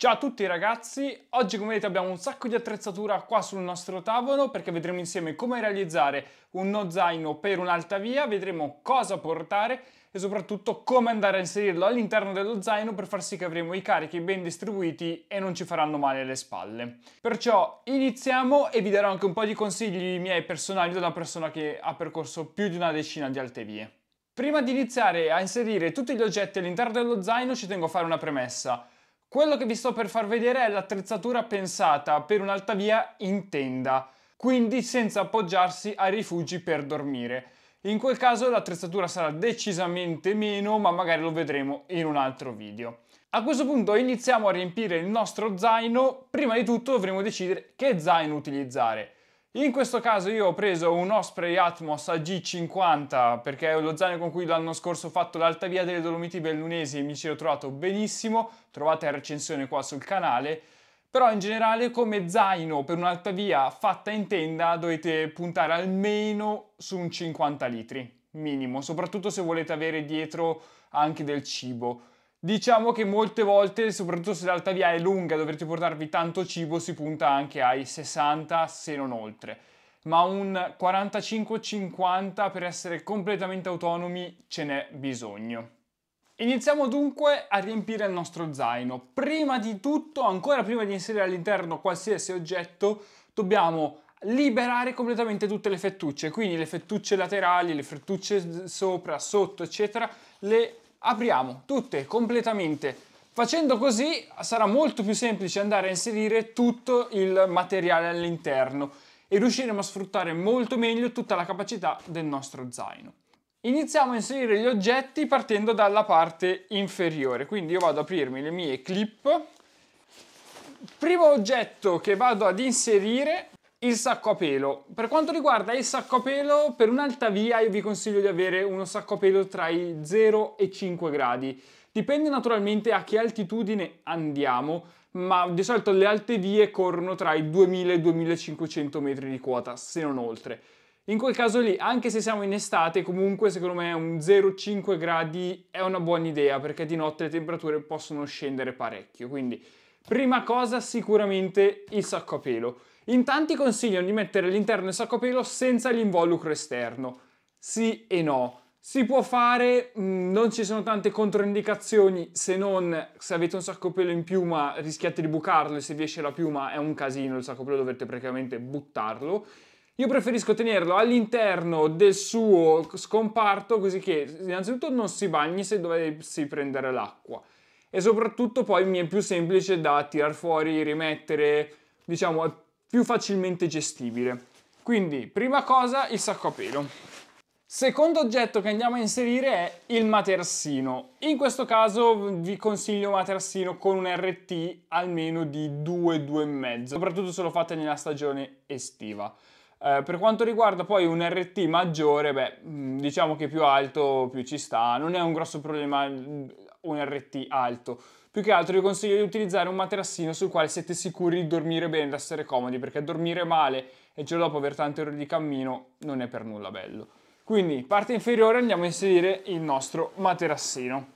Ciao a tutti ragazzi, oggi come vedete abbiamo un sacco di attrezzatura qua sul nostro tavolo perché vedremo insieme come realizzare uno zaino per un'alta via, vedremo cosa portare e soprattutto come andare a inserirlo all'interno dello zaino per far sì che avremo i carichi ben distribuiti e non ci faranno male alle spalle. Perciò iniziamo e vi darò anche un po' di consigli miei personali da una persona che ha percorso più di una decina di alte vie. Prima di iniziare a inserire tutti gli oggetti all'interno dello zaino ci tengo a fare una premessa. Quello che vi sto per far vedere è l'attrezzatura pensata per un'altavia in tenda, quindi senza appoggiarsi ai rifugi per dormire. In quel caso l'attrezzatura sarà decisamente meno, ma magari lo vedremo in un altro video. A questo punto iniziamo a riempire il nostro zaino. Prima di tutto dovremo decidere che zaino utilizzare. In questo caso io ho preso un Osprey Atmos AG50 perché è lo zaino con cui l'anno scorso ho fatto l'alta via delle Dolomiti Bellunesi e mi ci ho trovato benissimo, trovate la recensione qua sul canale, però in generale come zaino per un'alta via fatta in tenda dovete puntare almeno su un 50 litri, minimo, soprattutto se volete avere dietro anche del cibo. Diciamo che molte volte, soprattutto se l'alta via è lunga e dovrete portarvi tanto cibo, si punta anche ai 60 se non oltre. Ma un 45-50 per essere completamente autonomi ce n'è bisogno. Iniziamo dunque a riempire il nostro zaino. Prima di tutto, ancora prima di inserire all'interno qualsiasi oggetto, dobbiamo liberare completamente tutte le fettucce, quindi le fettucce laterali, le fettucce sopra, sotto, eccetera, le apriamo tutte completamente. Facendo così sarà molto più semplice andare a inserire tutto il materiale all'interno e riusciremo a sfruttare molto meglio tutta la capacità del nostro zaino. Iniziamo a inserire gli oggetti partendo dalla parte inferiore, quindi io vado ad aprirmi le mie clip. Primo oggetto che vado ad inserire il sacco a pelo. Per quanto riguarda il sacco a pelo, per un'alta via io vi consiglio di avere uno sacco a pelo tra i 0 e 5 gradi. Dipende naturalmente a che altitudine andiamo, ma di solito le alte vie corrono tra i 2000 e i 2500 metri di quota, se non oltre. In quel caso lì, anche se siamo in estate, comunque secondo me un 0,5 gradi è una buona idea, perché di notte le temperature possono scendere parecchio. Quindi, prima cosa sicuramente il sacco a pelo. In tanti consigliano di mettere l'interno del sacco a pelo senza l'involucro esterno. Sì e no. Si può fare, mm, non ci sono tante controindicazioni se non se avete un sacco a pelo in piuma rischiate di bucarlo e se vi esce la piuma è un casino, il sacco a pelo dovete praticamente buttarlo. Io preferisco tenerlo all'interno del suo scomparto così che innanzitutto non si bagni se dovessi prendere l'acqua e soprattutto poi mi è più semplice da tirar fuori, rimettere, diciamo più facilmente gestibile. Quindi, prima cosa, il sacco a pelo. Secondo oggetto che andiamo a inserire è il materassino. In questo caso vi consiglio un materassino con un RT almeno di 2-2,5, soprattutto se lo fate nella stagione estiva. Eh, per quanto riguarda poi un RT maggiore, beh, mm, diciamo che più alto più ci sta, non è un grosso problema mm, un RT alto. Più che altro vi consiglio di utilizzare un materassino sul quale siete sicuri di dormire bene, di essere comodi, perché dormire male e il giorno dopo aver tante ore di cammino non è per nulla bello. Quindi parte inferiore andiamo a inserire il nostro materassino.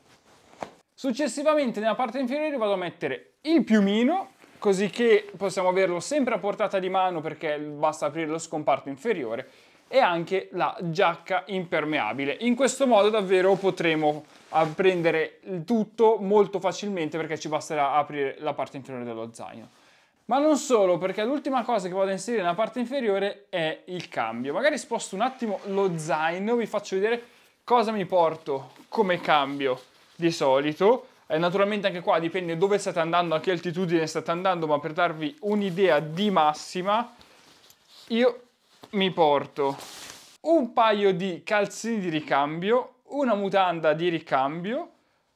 Successivamente nella parte inferiore vado a mettere il piumino, così che possiamo averlo sempre a portata di mano perché basta aprire lo scomparto inferiore, e anche la giacca impermeabile. In questo modo davvero potremo a prendere il tutto molto facilmente perché ci basterà aprire la parte inferiore dello zaino. Ma non solo, perché l'ultima cosa che vado a inserire nella parte inferiore è il cambio. Magari sposto un attimo lo zaino, vi faccio vedere cosa mi porto come cambio di solito. Eh, naturalmente anche qua dipende dove state andando, a che altitudine state andando, ma per darvi un'idea di massima, io mi porto un paio di calzini di ricambio, una mutanda di ricambio,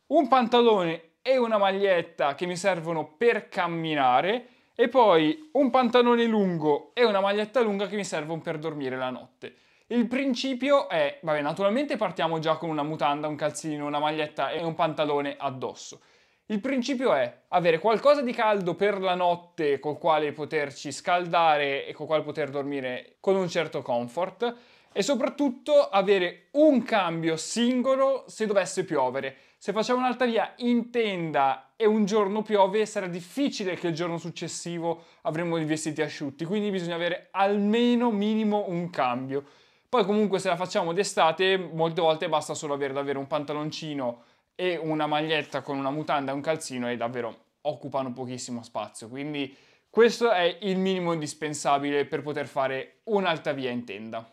un pantalone e una maglietta che mi servono per camminare e poi un pantalone lungo e una maglietta lunga che mi servono per dormire la notte. Il principio è, vabbè, naturalmente partiamo già con una mutanda, un calzino, una maglietta e un pantalone addosso. Il principio è avere qualcosa di caldo per la notte col quale poterci scaldare e col quale poter dormire con un certo comfort e soprattutto avere un cambio singolo se dovesse piovere. Se facciamo via in tenda e un giorno piove sarà difficile che il giorno successivo avremo i vestiti asciutti, quindi bisogna avere almeno minimo un cambio. Poi comunque se la facciamo d'estate molte volte basta solo avere davvero un pantaloncino e una maglietta con una mutanda e un calzino e davvero occupano pochissimo spazio, quindi questo è il minimo indispensabile per poter fare un'alta via in tenda.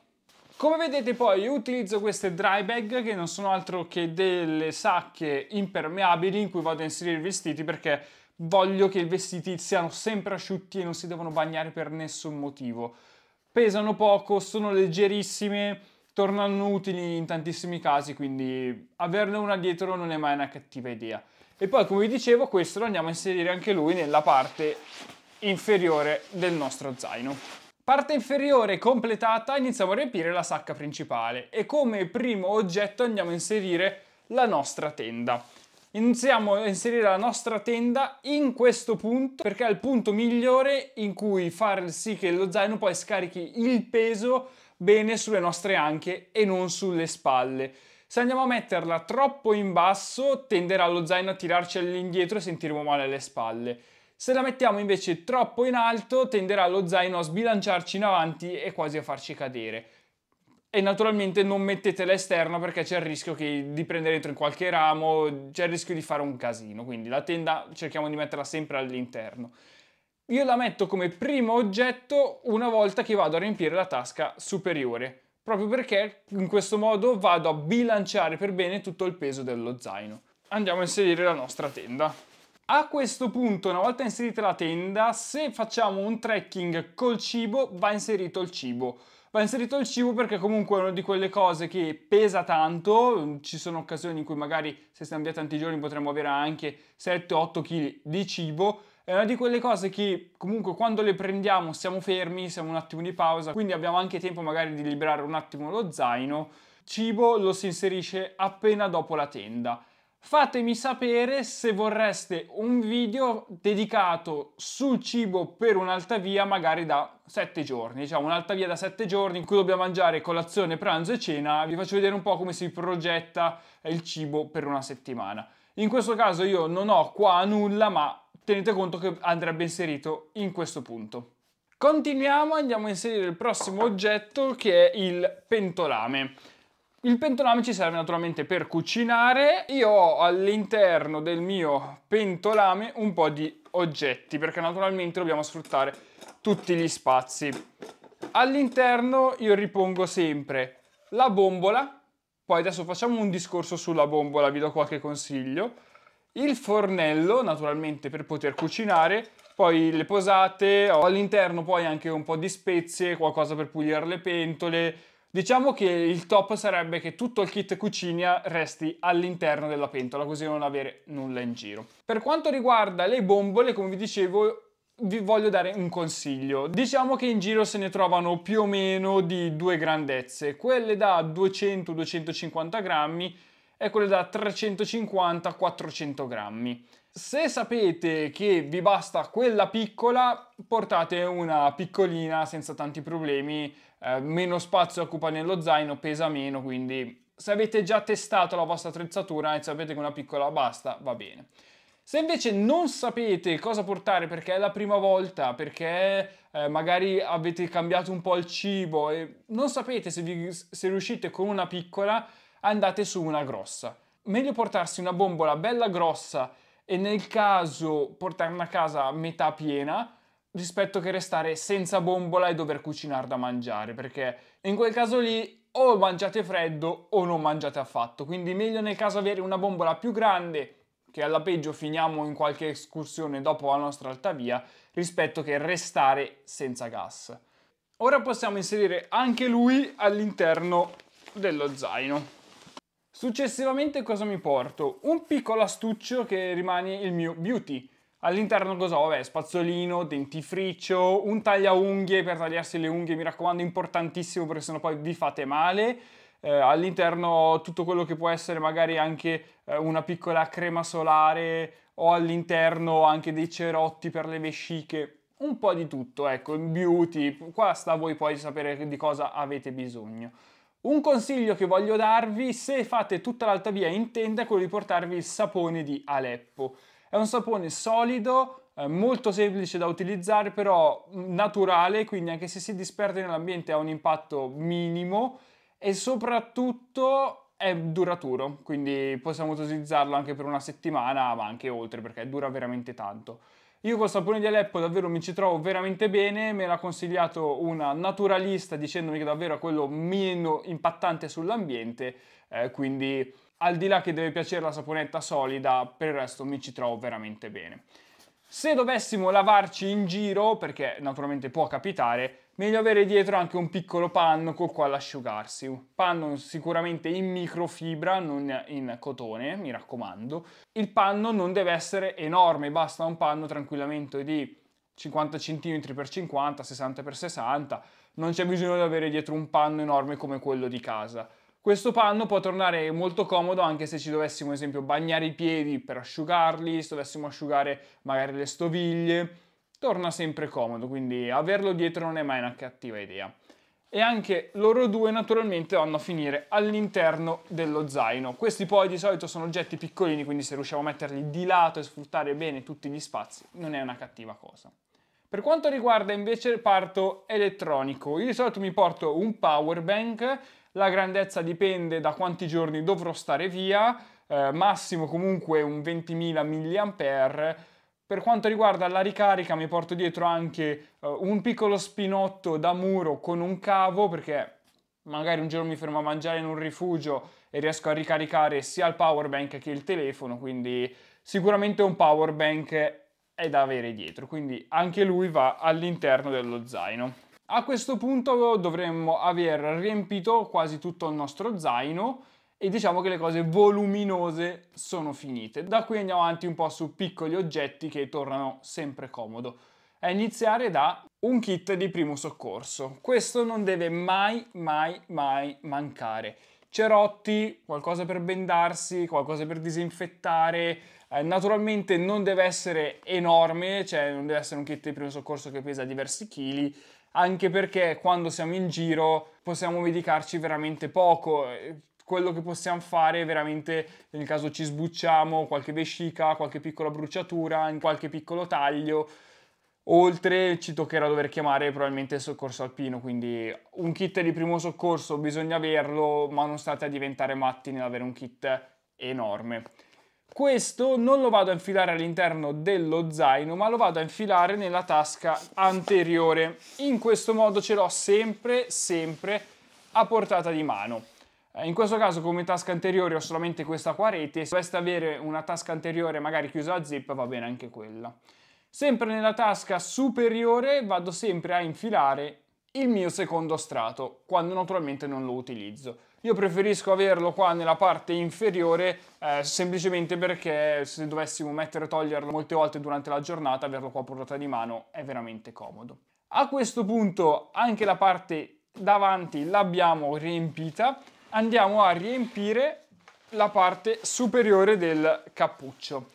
Come vedete poi io utilizzo queste dry bag che non sono altro che delle sacche impermeabili in cui vado a inserire i vestiti perché voglio che i vestiti siano sempre asciutti e non si devono bagnare per nessun motivo. Pesano poco, sono leggerissime, tornano utili in tantissimi casi, quindi averne una dietro non è mai una cattiva idea. E poi come vi dicevo questo lo andiamo a inserire anche lui nella parte inferiore del nostro zaino. Parte inferiore completata iniziamo a riempire la sacca principale e come primo oggetto andiamo a inserire la nostra tenda. Iniziamo a inserire la nostra tenda in questo punto perché è il punto migliore in cui far sì che lo zaino poi scarichi il peso bene sulle nostre anche e non sulle spalle. Se andiamo a metterla troppo in basso tenderà lo zaino a tirarci all'indietro e sentiremo male alle spalle. Se la mettiamo invece troppo in alto tenderà lo zaino a sbilanciarci in avanti e quasi a farci cadere. E naturalmente non mettetela esterna perché c'è il rischio che, di prendere dentro in qualche ramo, c'è il rischio di fare un casino, quindi la tenda cerchiamo di metterla sempre all'interno. Io la metto come primo oggetto una volta che vado a riempire la tasca superiore, proprio perché in questo modo vado a bilanciare per bene tutto il peso dello zaino. Andiamo a inserire la nostra tenda. A questo punto, una volta inserita la tenda, se facciamo un trekking col cibo, va inserito il cibo. Va inserito il cibo perché comunque è una di quelle cose che pesa tanto, ci sono occasioni in cui magari se stiamo via tanti giorni potremmo avere anche 7-8 kg di cibo, è una di quelle cose che comunque quando le prendiamo siamo fermi, siamo un attimo di pausa, quindi abbiamo anche tempo magari di liberare un attimo lo zaino, cibo lo si inserisce appena dopo la tenda. Fatemi sapere se vorreste un video dedicato sul cibo per un'alta via magari da 7 giorni, diciamo un'alta via da 7 giorni in cui dobbiamo mangiare colazione, pranzo e cena, vi faccio vedere un po' come si progetta il cibo per una settimana. In questo caso io non ho qua nulla, ma tenete conto che andrebbe inserito in questo punto. Continuiamo, andiamo a inserire il prossimo oggetto che è il pentolame. Il pentolame ci serve naturalmente per cucinare. Io ho all'interno del mio pentolame un po' di oggetti perché naturalmente dobbiamo sfruttare tutti gli spazi. All'interno io ripongo sempre la bombola, poi adesso facciamo un discorso sulla bombola, vi do qualche consiglio. Il fornello, naturalmente per poter cucinare, poi le posate, ho all'interno poi anche un po' di spezie, qualcosa per pulire le pentole, Diciamo che il top sarebbe che tutto il kit cucina resti all'interno della pentola, così non avere nulla in giro. Per quanto riguarda le bombole, come vi dicevo, vi voglio dare un consiglio. Diciamo che in giro se ne trovano più o meno di due grandezze, quelle da 200-250 grammi e quelle da 350-400 grammi. Se sapete che vi basta quella piccola, portate una piccolina senza tanti problemi, eh, meno spazio occupa nello zaino, pesa meno, quindi se avete già testato la vostra attrezzatura e sapete che una piccola basta, va bene. Se invece non sapete cosa portare perché è la prima volta, perché eh, magari avete cambiato un po' il cibo e non sapete se, vi, se riuscite con una piccola, andate su una grossa. Meglio portarsi una bombola bella grossa e nel caso portarne a casa metà piena rispetto che restare senza bombola e dover cucinare da mangiare, perché in quel caso lì o mangiate freddo o non mangiate affatto, quindi meglio nel caso avere una bombola più grande che alla peggio finiamo in qualche escursione dopo la nostra alta via rispetto che restare senza gas. Ora possiamo inserire anche lui all'interno dello zaino. Successivamente cosa mi porto? Un piccolo astuccio che rimane il mio beauty. All'interno cosa ho? Vabbè, spazzolino, dentifricio, un tagliaunghie per tagliarsi le unghie, mi raccomando, importantissimo perché sennò poi vi fate male. Eh, all'interno tutto quello che può essere magari anche eh, una piccola crema solare o all'interno anche dei cerotti per le vesciche. Un po' di tutto, ecco, beauty, qua sta a voi poi sapere di cosa avete bisogno. Un consiglio che voglio darvi se fate tutta l'alta via in tenda è quello di portarvi il sapone di Aleppo. È un sapone solido, eh, molto semplice da utilizzare, però naturale, quindi anche se si disperde nell'ambiente ha un impatto minimo e soprattutto è duraturo, quindi possiamo utilizzarlo anche per una settimana, ma anche oltre perché dura veramente tanto. Io col sapone di Aleppo davvero mi ci trovo veramente bene, me l'ha consigliato una naturalista dicendomi che davvero è quello meno impattante sull'ambiente, eh, quindi al di là che deve piacere la saponetta solida, per il resto mi ci trovo veramente bene. Se dovessimo lavarci in giro, perché naturalmente può capitare, Meglio avere dietro anche un piccolo panno col quale asciugarsi. Panno sicuramente in microfibra, non in cotone, mi raccomando. Il panno non deve essere enorme, basta un panno tranquillamente di 50 cm x 50, 60 x 60. Non c'è bisogno di avere dietro un panno enorme come quello di casa. Questo panno può tornare molto comodo anche se ci dovessimo, ad esempio, bagnare i piedi per asciugarli, se dovessimo asciugare magari le stoviglie, torna sempre comodo, quindi averlo dietro non è mai una cattiva idea. E anche loro due naturalmente vanno a finire all'interno dello zaino. Questi poi di solito sono oggetti piccolini, quindi se riusciamo a metterli di lato e sfruttare bene tutti gli spazi non è una cattiva cosa. Per quanto riguarda invece il parto elettronico, io di solito mi porto un power bank, la grandezza dipende da quanti giorni dovrò stare via, eh, massimo comunque un 20.000 mAh, per quanto riguarda la ricarica mi porto dietro anche uh, un piccolo spinotto da muro con un cavo perché magari un giorno mi fermo a mangiare in un rifugio e riesco a ricaricare sia il power bank che il telefono, quindi sicuramente un power bank è da avere dietro, quindi anche lui va all'interno dello zaino. A questo punto dovremmo aver riempito quasi tutto il nostro zaino e diciamo che le cose voluminose sono finite. Da qui andiamo avanti un po' su piccoli oggetti che tornano sempre comodo. A iniziare da un kit di primo soccorso. Questo non deve mai, mai, mai mancare. Cerotti, qualcosa per bendarsi, qualcosa per disinfettare. Eh, naturalmente non deve essere enorme, cioè non deve essere un kit di primo soccorso che pesa diversi chili, anche perché quando siamo in giro possiamo medicarci veramente poco eh, quello che possiamo fare veramente nel caso ci sbucciamo qualche vescica, qualche piccola bruciatura, in qualche piccolo taglio. Oltre ci toccherà dover chiamare probabilmente il soccorso alpino, quindi un kit di primo soccorso bisogna averlo, ma non state a diventare matti nell'avere un kit enorme. Questo non lo vado a infilare all'interno dello zaino, ma lo vado a infilare nella tasca anteriore. In questo modo ce l'ho sempre, sempre a portata di mano. Eh, in questo caso come tasca anteriore ho solamente questa qua rete, se doveste avere una tasca anteriore magari chiusa a zip va bene anche quella. Sempre nella tasca superiore vado sempre a infilare il mio secondo strato, quando naturalmente non lo utilizzo. Io preferisco averlo qua nella parte inferiore, eh, semplicemente perché se dovessimo mettere e toglierlo molte volte durante la giornata, averlo qua a portata di mano è veramente comodo. A questo punto anche la parte davanti l'abbiamo riempita, andiamo a riempire la parte superiore del cappuccio.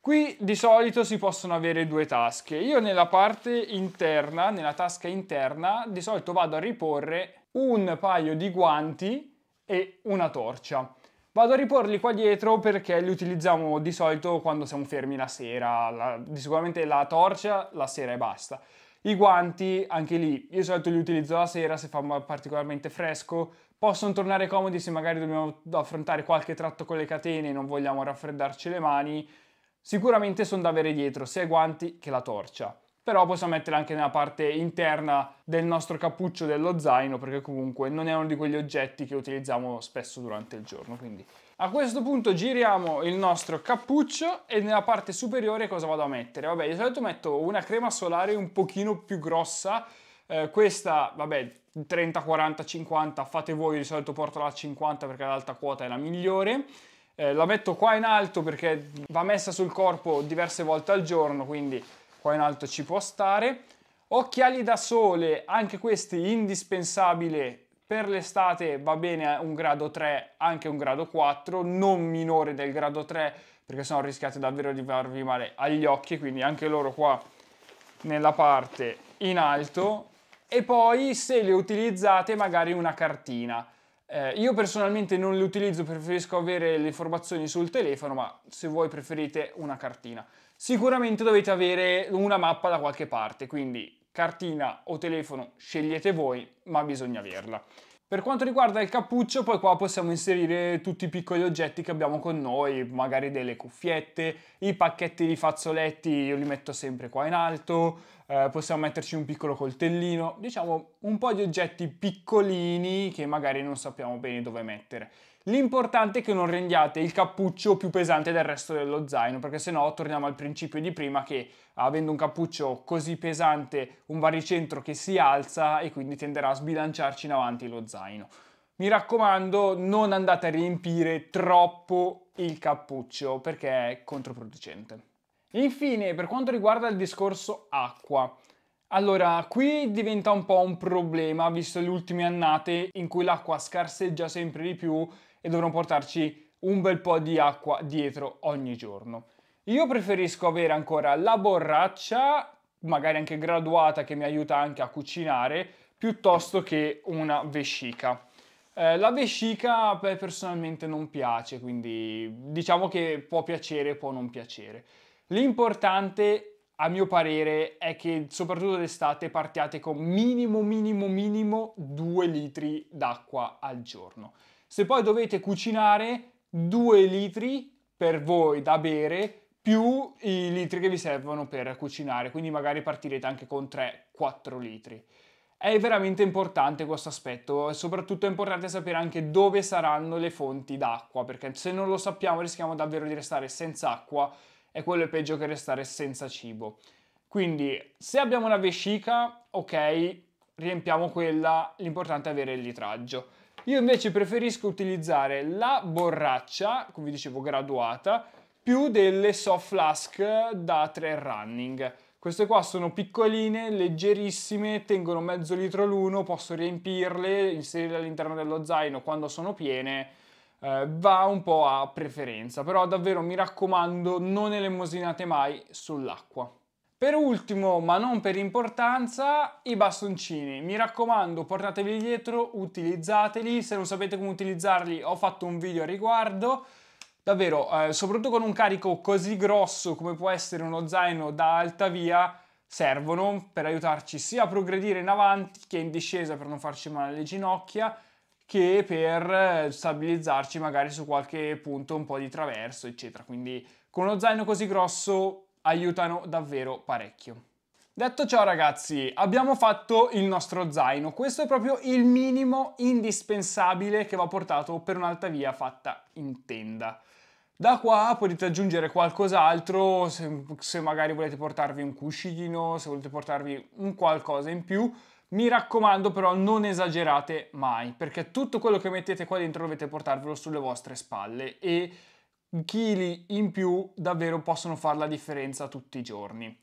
Qui di solito si possono avere due tasche. Io nella parte interna, nella tasca interna, di solito vado a riporre un paio di guanti e una torcia. Vado a riporli qua dietro perché li utilizziamo di solito quando siamo fermi la sera, la, sicuramente la torcia la sera e basta. I guanti, anche lì, io di solito li utilizzo la sera se fa particolarmente fresco, possono tornare comodi se magari dobbiamo affrontare qualche tratto con le catene e non vogliamo raffreddarci le mani. Sicuramente sono da avere dietro sia i guanti che la torcia. Però possiamo metterla anche nella parte interna del nostro cappuccio dello zaino perché comunque non è uno di quegli oggetti che utilizziamo spesso durante il giorno. Quindi a questo punto giriamo il nostro cappuccio e nella parte superiore cosa vado a mettere? Vabbè, di solito metto una crema solare un pochino più grossa eh, questa, vabbè, 30, 40, 50, fate voi, di solito porto la 50 perché l'alta quota è la migliore. Eh, la metto qua in alto perché va messa sul corpo diverse volte al giorno, quindi qua in alto ci può stare. Occhiali da sole, anche questi indispensabili per l'estate va bene un grado 3, anche un grado 4, non minore del grado 3 perché sennò rischiate davvero di farvi male agli occhi, quindi anche loro qua nella parte in alto e poi se le utilizzate magari una cartina. Eh, io personalmente non le utilizzo, preferisco avere le informazioni sul telefono, ma se voi preferite una cartina. Sicuramente dovete avere una mappa da qualche parte, quindi cartina o telefono scegliete voi, ma bisogna averla. Per quanto riguarda il cappuccio, poi qua possiamo inserire tutti i piccoli oggetti che abbiamo con noi, magari delle cuffiette, i pacchetti di fazzoletti, io li metto sempre qua in alto, eh, possiamo metterci un piccolo coltellino, diciamo un po' di oggetti piccolini che magari non sappiamo bene dove mettere. L'importante è che non rendiate il cappuccio più pesante del resto dello zaino, perché sennò torniamo al principio di prima che avendo un cappuccio così pesante, un baricentro che si alza e quindi tenderà a sbilanciarci in avanti lo zaino. Mi raccomando, non andate a riempire troppo il cappuccio perché è controproducente. Infine, per quanto riguarda il discorso acqua, allora, qui diventa un po' un problema, visto le ultime annate in cui l'acqua scarseggia sempre di più e dovremo portarci un bel po' di acqua dietro ogni giorno. Io preferisco avere ancora la borraccia, magari anche graduata, che mi aiuta anche a cucinare, piuttosto che una vescica. Eh, la vescica beh, personalmente non piace, quindi diciamo che può piacere, può non piacere. L'importante a mio parere, è che soprattutto d'estate partiate con minimo, minimo, minimo 2 litri d'acqua al giorno. Se poi dovete cucinare, 2 litri per voi da bere più i litri che vi servono per cucinare, quindi magari partirete anche con 3-4 litri. È veramente importante questo aspetto e soprattutto è importante sapere anche dove saranno le fonti d'acqua, perché se non lo sappiamo rischiamo davvero di restare senza acqua e quello è peggio che restare senza cibo. Quindi se abbiamo una vescica, ok, riempiamo quella, l'importante è avere il litraggio. Io invece preferisco utilizzare la borraccia, come vi dicevo graduata, più delle soft flask da 3 running. Queste qua sono piccoline, leggerissime, tengono mezzo litro l'uno, posso riempirle, inserirle all'interno dello zaino quando sono piene eh, va un po' a preferenza, però davvero mi raccomando non elemosinate mai sull'acqua. Per ultimo, ma non per importanza, i bastoncini. Mi raccomando, portateli dietro, utilizzateli. Se non sapete come utilizzarli, ho fatto un video a riguardo. Davvero, eh, soprattutto con un carico così grosso come può essere uno zaino da alta via, servono per aiutarci sia a progredire in avanti che in discesa per non farci male alle ginocchia che per eh, stabilizzarci magari su qualche punto un po' di traverso, eccetera. Quindi con uno zaino così grosso aiutano davvero parecchio. Detto ciò ragazzi, abbiamo fatto il nostro zaino, questo è proprio il minimo indispensabile che va portato per un'alta via fatta in tenda. Da qua potete aggiungere qualcos'altro, se, se, magari volete portarvi un cuscino, se volete portarvi un qualcosa in più, mi raccomando però non esagerate mai, perché tutto quello che mettete qua dentro dovete portarvelo sulle vostre spalle e chili in più davvero possono fare la differenza tutti i giorni.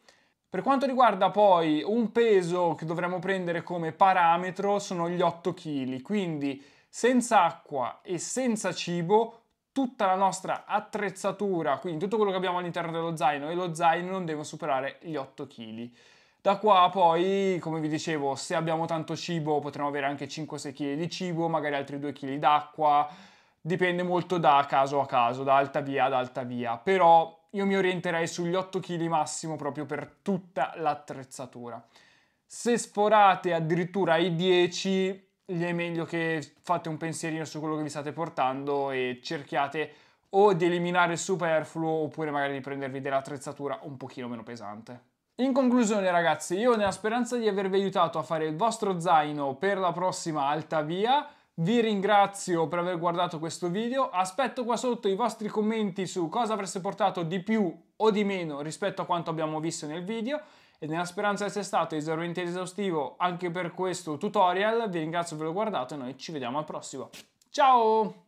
Per quanto riguarda poi un peso che dovremmo prendere come parametro sono gli 8 kg, quindi senza acqua e senza cibo tutta la nostra attrezzatura, quindi tutto quello che abbiamo all'interno dello zaino e lo zaino non deve superare gli 8 kg. Da qua poi, come vi dicevo, se abbiamo tanto cibo potremo avere anche 5-6 kg di cibo, magari altri 2 kg d'acqua, dipende molto da caso a caso, da alta via ad alta via, però io mi orienterei sugli 8 kg massimo proprio per tutta l'attrezzatura. Se sforate addirittura i 10, gli è meglio che fate un pensierino su quello che vi state portando e cerchiate o di eliminare il superfluo oppure magari di prendervi dell'attrezzatura un pochino meno pesante. In conclusione ragazzi, io nella speranza di avervi aiutato a fare il vostro zaino per la prossima alta via, vi ringrazio per aver guardato questo video, aspetto qua sotto i vostri commenti su cosa avreste portato di più o di meno rispetto a quanto abbiamo visto nel video e nella speranza di essere stato esauriente ed esaustivo anche per questo tutorial, vi ringrazio per averlo guardato e noi ci vediamo al prossimo. Ciao!